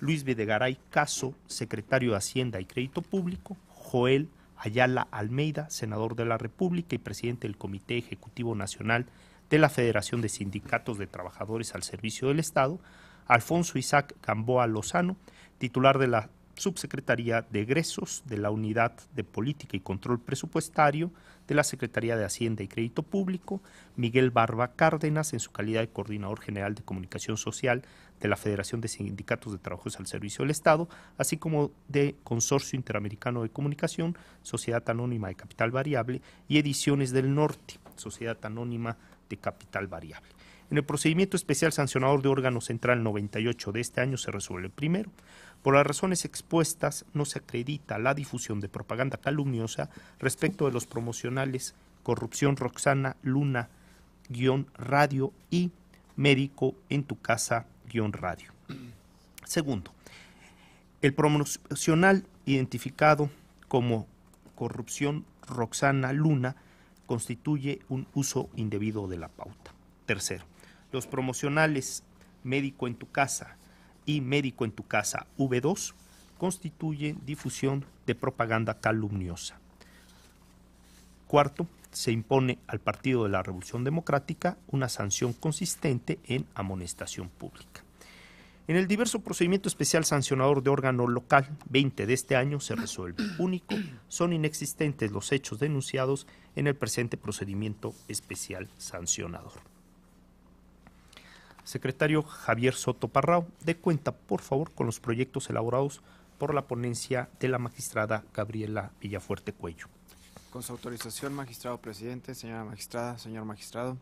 Luis Videgaray Caso, secretario de Hacienda y Crédito Público, Joel Ayala Almeida, senador de la República y presidente del Comité Ejecutivo Nacional de la Federación de Sindicatos de Trabajadores al Servicio del Estado, Alfonso Isaac Gamboa Lozano, titular de la Subsecretaría de Egresos de la Unidad de Política y Control Presupuestario de la Secretaría de Hacienda y Crédito Público, Miguel Barba Cárdenas en su calidad de Coordinador General de Comunicación Social de la Federación de Sindicatos de Trabajos al Servicio del Estado, así como de Consorcio Interamericano de Comunicación, Sociedad Anónima de Capital Variable y Ediciones del Norte, Sociedad Anónima de Capital Variable. En el procedimiento especial sancionador de órgano central 98 de este año se resuelve primero. Por las razones expuestas, no se acredita la difusión de propaganda calumniosa respecto de los promocionales Corrupción Roxana Luna, radio y Médico en tu casa radio. Segundo, el promocional identificado como corrupción Roxana Luna constituye un uso indebido de la pauta. Tercero, los promocionales médico en tu casa y médico en tu casa V2 constituyen difusión de propaganda calumniosa. Cuarto, se impone al Partido de la Revolución Democrática una sanción consistente en amonestación pública. En el diverso procedimiento especial sancionador de órgano local 20 de este año se resuelve único, son inexistentes los hechos denunciados en el presente procedimiento especial sancionador. Secretario Javier Soto Parrao, de cuenta por favor con los proyectos elaborados por la ponencia de la magistrada Gabriela Villafuerte Cuello. Con su autorización, magistrado presidente, señora magistrada, señor magistrado.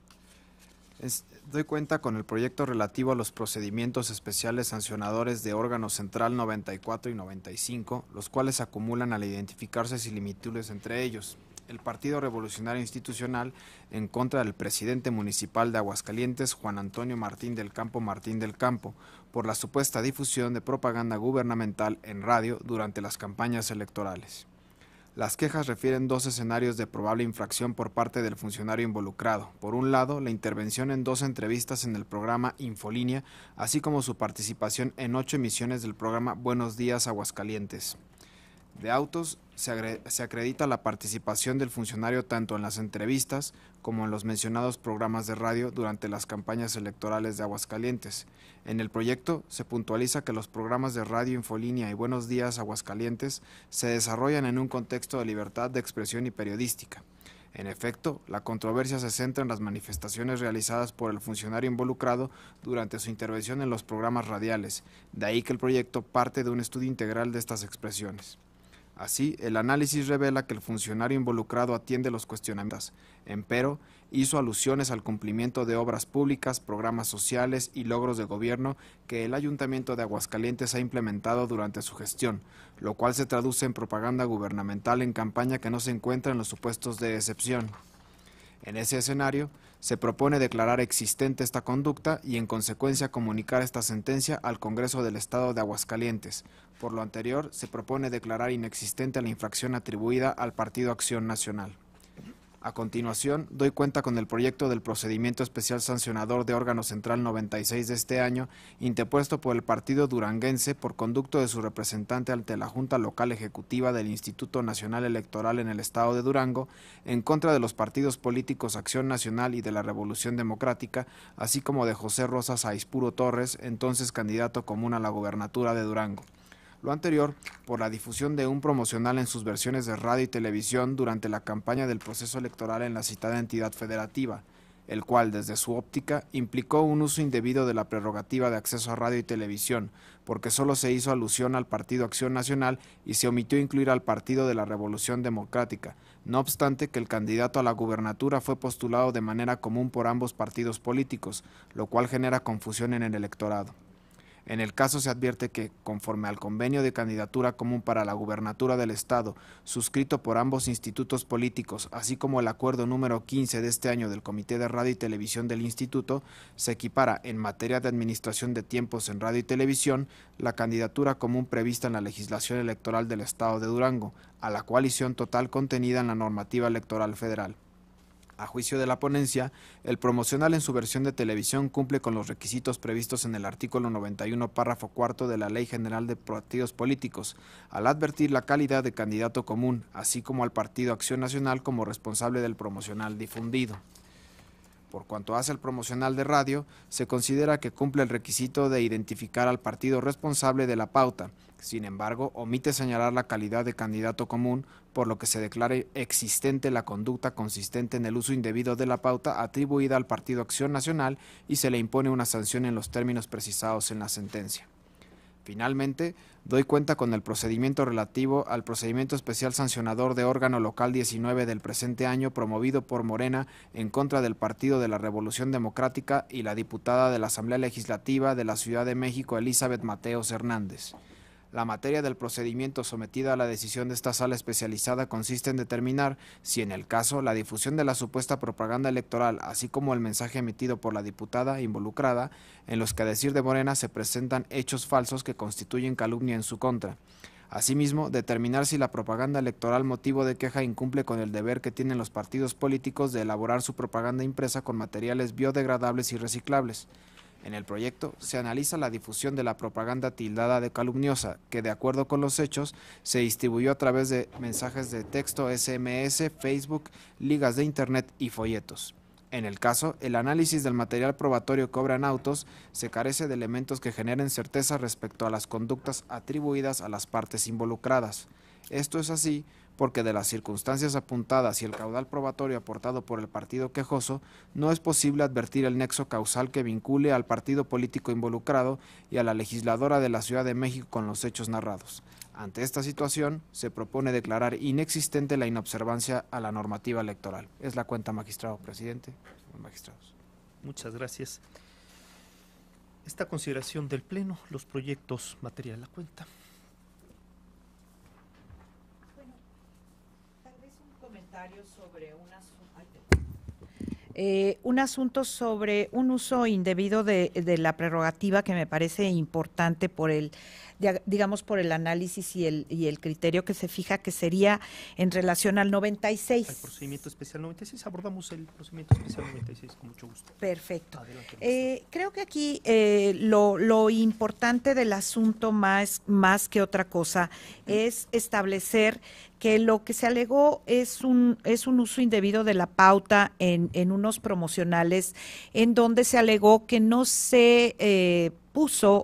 doy cuenta con el proyecto relativo a los procedimientos especiales sancionadores de órgano central 94 y 95, los cuales acumulan al identificarse similitudes entre ellos. El Partido Revolucionario Institucional en contra del presidente municipal de Aguascalientes, Juan Antonio Martín del Campo Martín del Campo, por la supuesta difusión de propaganda gubernamental en radio durante las campañas electorales. Las quejas refieren dos escenarios de probable infracción por parte del funcionario involucrado. Por un lado, la intervención en dos entrevistas en el programa Infolínea, así como su participación en ocho emisiones del programa Buenos Días Aguascalientes. De autos, se, acredita la participación del funcionario tanto en las entrevistas como en los mencionados programas de radio durante las campañas electorales de Aguascalientes. En el proyecto se puntualiza que los programas de Radio Infolínea y Buenos Días Aguascalientes se desarrollan en un contexto de libertad de expresión y periodística. En efecto, la controversia se centra en las manifestaciones realizadas por el funcionario involucrado durante su intervención en los programas radiales, de ahí que el proyecto parte de un estudio integral de estas expresiones. Así, el análisis revela que el funcionario involucrado atiende los cuestionamientos, empero hizo alusiones al cumplimiento de obras públicas, programas sociales y logros de gobierno que el Ayuntamiento de Aguascalientes ha implementado durante su gestión, lo cual se traduce en propaganda gubernamental en campaña que no se encuentra en los supuestos de excepción. En ese escenario, se propone declarar existente esta conducta y en consecuencia comunicar esta sentencia al Congreso del Estado de Aguascalientes. Por lo anterior, se propone declarar inexistente la infracción atribuida al Partido Acción Nacional. A continuación, doy cuenta con el proyecto del procedimiento especial sancionador de órgano central 96 de este año, interpuesto por el partido duranguense por conducto de su representante ante la Junta Local Ejecutiva del Instituto Nacional Electoral en el Estado de Durango, en contra de los partidos políticos Acción Nacional y de la Revolución Democrática, así como de José Rosas Aispuro Torres, entonces candidato común a la gobernatura de Durango. Lo anterior por la difusión de un promocional en sus versiones de radio y televisión durante la campaña del proceso electoral en la citada entidad federativa, el cual, desde su óptica, implicó un uso indebido de la prerrogativa de acceso a radio y televisión, porque solo se hizo alusión al Partido Acción Nacional y se omitió incluir al Partido de la Revolución Democrática, no obstante que el candidato a la gubernatura fue postulado de manera común por ambos partidos políticos, lo cual genera confusión en el electorado. En el caso se advierte que, conforme al convenio de candidatura común para la gubernatura del Estado, suscrito por ambos institutos políticos, así como el acuerdo número 15 de este año del Comité de Radio y Televisión del Instituto, se equipara en materia de administración de tiempos en radio y televisión la candidatura común prevista en la legislación electoral del Estado de Durango, a la coalición total contenida en la normativa electoral federal. A juicio de la ponencia, el promocional en su versión de televisión cumple con los requisitos previstos en el artículo 91, párrafo cuarto de la Ley General de Partidos Políticos, al advertir la calidad de candidato común, así como al Partido Acción Nacional como responsable del promocional difundido por cuanto hace el promocional de radio, se considera que cumple el requisito de identificar al partido responsable de la pauta. Sin embargo, omite señalar la calidad de candidato común, por lo que se declare existente la conducta consistente en el uso indebido de la pauta atribuida al Partido Acción Nacional y se le impone una sanción en los términos precisados en la sentencia. Finalmente, doy cuenta con el procedimiento relativo al procedimiento especial sancionador de órgano local 19 del presente año promovido por Morena en contra del Partido de la Revolución Democrática y la diputada de la Asamblea Legislativa de la Ciudad de México, Elizabeth Mateos Hernández. La materia del procedimiento sometida a la decisión de esta sala especializada consiste en determinar si en el caso la difusión de la supuesta propaganda electoral, así como el mensaje emitido por la diputada involucrada, en los que a decir de Morena se presentan hechos falsos que constituyen calumnia en su contra. Asimismo, determinar si la propaganda electoral motivo de queja incumple con el deber que tienen los partidos políticos de elaborar su propaganda impresa con materiales biodegradables y reciclables. En el proyecto se analiza la difusión de la propaganda tildada de calumniosa, que de acuerdo con los hechos se distribuyó a través de mensajes de texto, SMS, Facebook, ligas de Internet y folletos. En el caso, el análisis del material probatorio que obran autos se carece de elementos que generen certeza respecto a las conductas atribuidas a las partes involucradas. Esto es así porque de las circunstancias apuntadas y el caudal probatorio aportado por el partido quejoso, no es posible advertir el nexo causal que vincule al partido político involucrado y a la legisladora de la Ciudad de México con los hechos narrados. Ante esta situación, se propone declarar inexistente la inobservancia a la normativa electoral. Es la cuenta, magistrado presidente. Magistrados. Muchas gracias. Esta consideración del Pleno, los proyectos de la cuenta. sobre eh, un asunto. sobre un uso indebido de, la prerrogativa que me parece importante por el digamos por el análisis y el, y el criterio que se fija que sería en relación al 96. El procedimiento especial 96, abordamos el procedimiento especial 96 con mucho gusto. Perfecto. Eh, creo que aquí eh, lo, importante del asunto más, más que otra cosa es establecer que lo que se alegó es un, es un uso indebido de la pauta en, en unos promocionales en donde se alegó que no se... Eh,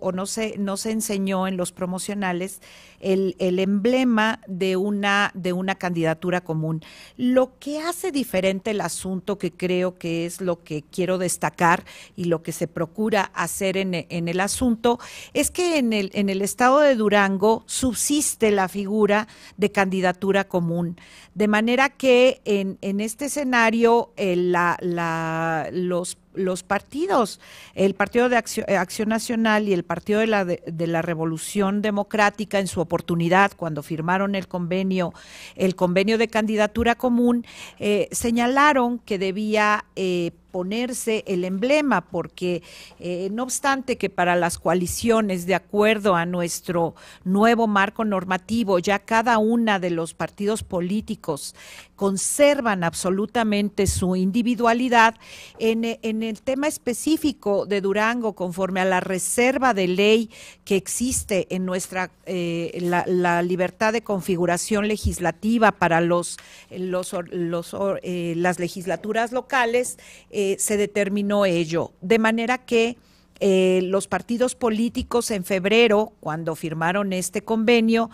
o no se, no se enseñó en los promocionales el, el emblema de una, de una candidatura común. Lo que hace diferente el asunto, que creo que es lo que quiero destacar y lo que se procura hacer en, el asunto, es que en el, en el estado de Durango subsiste la figura de candidatura común. De manera que en, en este escenario eh, la, la, los los partidos, el Partido de eh, Acción, Nacional y el Partido de la, la, Revolución Democrática en su oportunidad, cuando firmaron el convenio, el convenio de candidatura común, eh, señalaron que debía eh, ponerse el emblema, porque eh, no obstante que para las coaliciones, de acuerdo a nuestro nuevo marco normativo, ya cada una de los partidos políticos conservan absolutamente su individualidad, en, el tema específico de Durango, conforme a la reserva de ley que existe en nuestra eh, la, libertad de configuración legislativa para los, los, eh, las legislaturas locales, eh, se determinó ello. De manera que eh, los partidos políticos en febrero, cuando firmaron este convenio,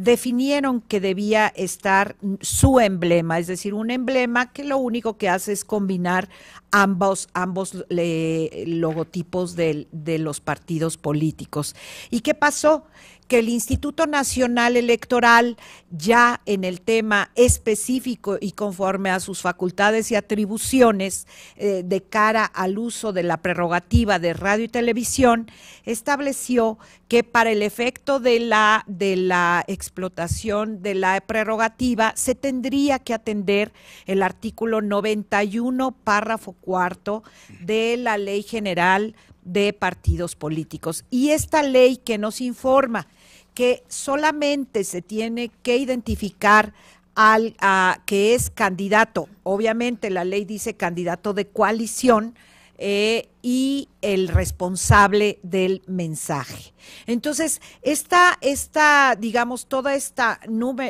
definieron que debía estar su emblema, es decir, un emblema que lo único que hace es combinar ambos, ambos logotipos de, los partidos políticos. ¿Y qué pasó? que el Instituto Nacional Electoral ya en el tema específico y conforme a sus facultades y atribuciones eh, de cara al uso de la prerrogativa de radio y televisión, estableció que para el efecto de la, de la explotación de la prerrogativa se tendría que atender el artículo 91, párrafo cuarto de la Ley General de Partidos Políticos. Y esta ley que nos informa que solamente se tiene que identificar al que es candidato, obviamente la ley dice candidato de coalición, eh, y el responsable del mensaje. Entonces, esta, esta digamos, toda esta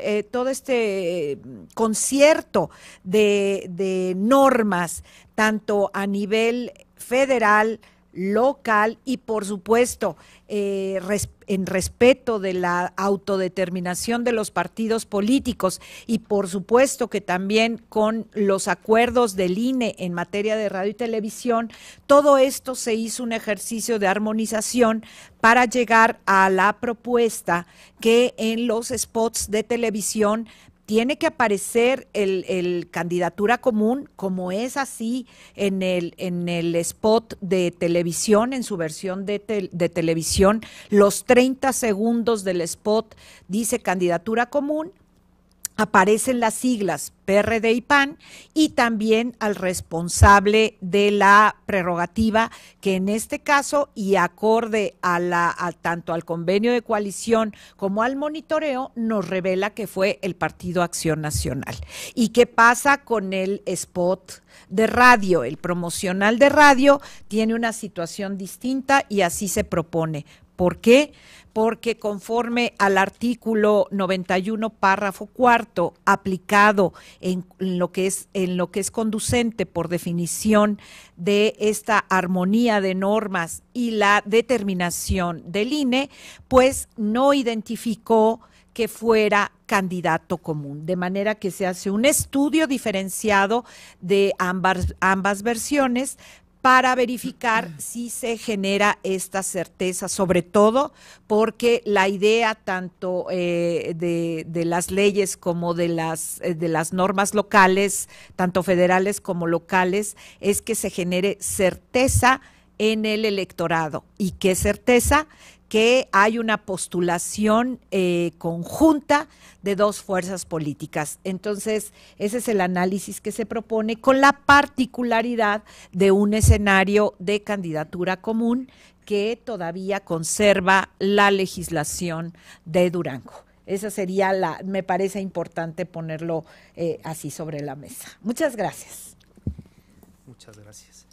eh, todo este mm, concierto de, normas, tanto a nivel federal, local y, por supuesto, eh, responsable en respeto de la autodeterminación de los partidos políticos y por supuesto que también con los acuerdos del INE en materia de radio y televisión, todo esto se hizo un ejercicio de armonización para llegar a la propuesta que en los spots de televisión tiene que aparecer el, candidatura común como es así en el, en el spot de televisión, en su versión de, de televisión, los 30 segundos del spot dice candidatura común aparecen las siglas PRD y PAN y también al responsable de la prerrogativa que en este caso y acorde a la tanto al convenio de coalición como al monitoreo nos revela que fue el Partido Acción Nacional. ¿Y qué pasa con el spot de radio? El promocional de radio tiene una situación distinta y así se propone ¿Por qué? Porque conforme al artículo 91, párrafo cuarto, aplicado en lo que es en lo que es conducente por definición de esta armonía de normas y la determinación del INE, pues no identificó que fuera candidato común. De manera que se hace un estudio diferenciado de ambas, ambas versiones para verificar [CLEARS THROAT] si se genera esta certeza, sobre todo porque la idea tanto eh, de, las leyes como de las, eh, de las normas locales, tanto federales como locales, es que se genere certeza en el electorado. ¿Y qué certeza? que hay una postulación eh, conjunta de dos fuerzas políticas. Entonces, ese es el análisis que se propone con la particularidad de un escenario de candidatura común que todavía conserva la legislación de Durango. Esa sería la, me parece importante ponerlo eh, así sobre la mesa. Muchas gracias. Muchas gracias.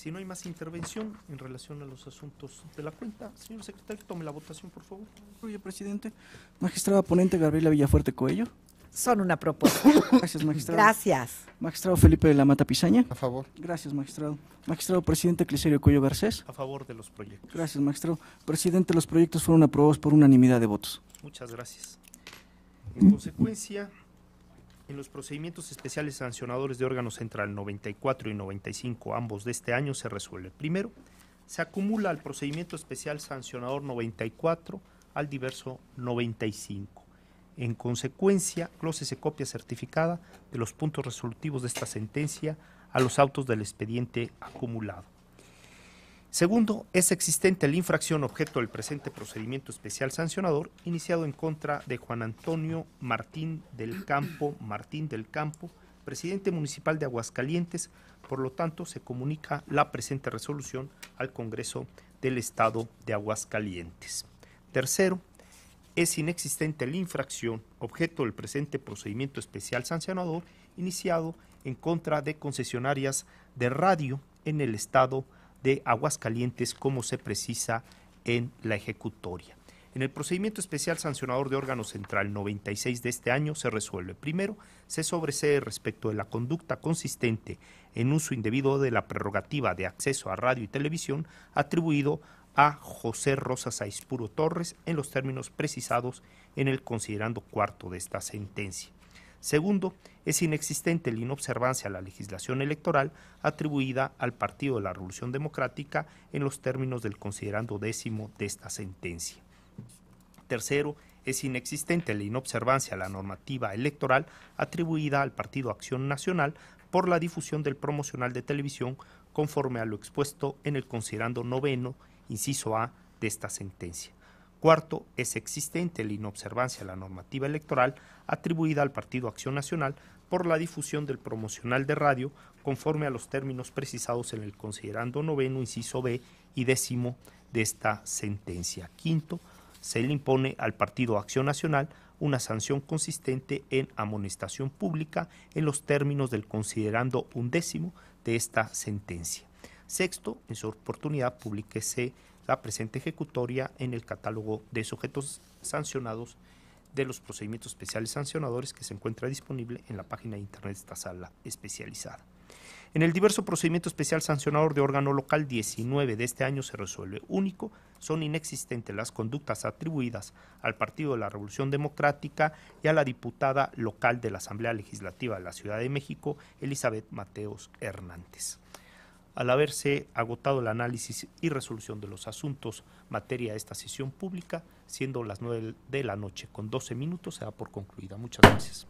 Si no hay más intervención en relación a los asuntos de la cuenta, señor secretario, tome la votación, por favor. Oye, presidente. magistrado ponente Gabriela Villafuerte Coello. Son una propuesta. Gracias, magistrado. Gracias. Magistrado Felipe de la Mata Pizaña. A favor. Gracias, magistrado. Magistrado presidente Cliserio Cuello Garcés. A favor de los proyectos. Gracias, magistrado. Presidente, los proyectos fueron aprobados por unanimidad de votos. Muchas gracias. En consecuencia. En los procedimientos especiales sancionadores de órgano central 94 y 95, ambos de este año, se resuelve. Primero, se acumula el procedimiento especial sancionador 94 al diverso 95. En consecuencia, se copia certificada de los puntos resolutivos de esta sentencia a los autos del expediente acumulado. Segundo, es existente la infracción objeto del presente procedimiento especial sancionador iniciado en contra de Juan Antonio Martín del Campo, Martín del Campo, presidente municipal de Aguascalientes. Por lo tanto, se comunica la presente resolución al Congreso del Estado de Aguascalientes. Tercero, es inexistente la infracción objeto del presente procedimiento especial sancionador iniciado en contra de concesionarias de radio en el Estado de de calientes como se precisa en la ejecutoria. En el procedimiento especial sancionador de órgano central 96 de este año se resuelve. Primero, se sobresee respecto de la conducta consistente en uso indebido de la prerrogativa de acceso a radio y televisión atribuido a José Rosa Saispuro Torres en los términos precisados en el considerando cuarto de esta sentencia. Segundo, es inexistente la inobservancia a la legislación electoral atribuida al Partido de la Revolución Democrática en los términos del considerando décimo de esta sentencia. Tercero, es inexistente la inobservancia a la normativa electoral atribuida al Partido Acción Nacional por la difusión del promocional de televisión conforme a lo expuesto en el considerando noveno, inciso A, de esta sentencia. Cuarto, es existente la inobservancia a la normativa electoral atribuida al Partido Acción Nacional por la difusión del promocional de radio conforme a los términos precisados en el considerando noveno, inciso B y décimo de esta sentencia. Quinto, se le impone al Partido Acción Nacional una sanción consistente en amonestación pública en los términos del considerando undécimo de esta sentencia. Sexto, en su oportunidad, publíquese la presente ejecutoria en el catálogo de sujetos sancionados de los procedimientos especiales sancionadores que se encuentra disponible en la página de internet de esta sala especializada. En el diverso procedimiento especial sancionador de órgano local 19 de este año se resuelve único, son inexistentes las conductas atribuidas al Partido de la Revolución Democrática y a la diputada local de la Asamblea Legislativa de la Ciudad de México, Elizabeth Mateos Hernández al haberse agotado el análisis y resolución de los asuntos materia de esta sesión pública, siendo las nueve de la noche con 12 minutos, se da por concluida. Muchas gracias.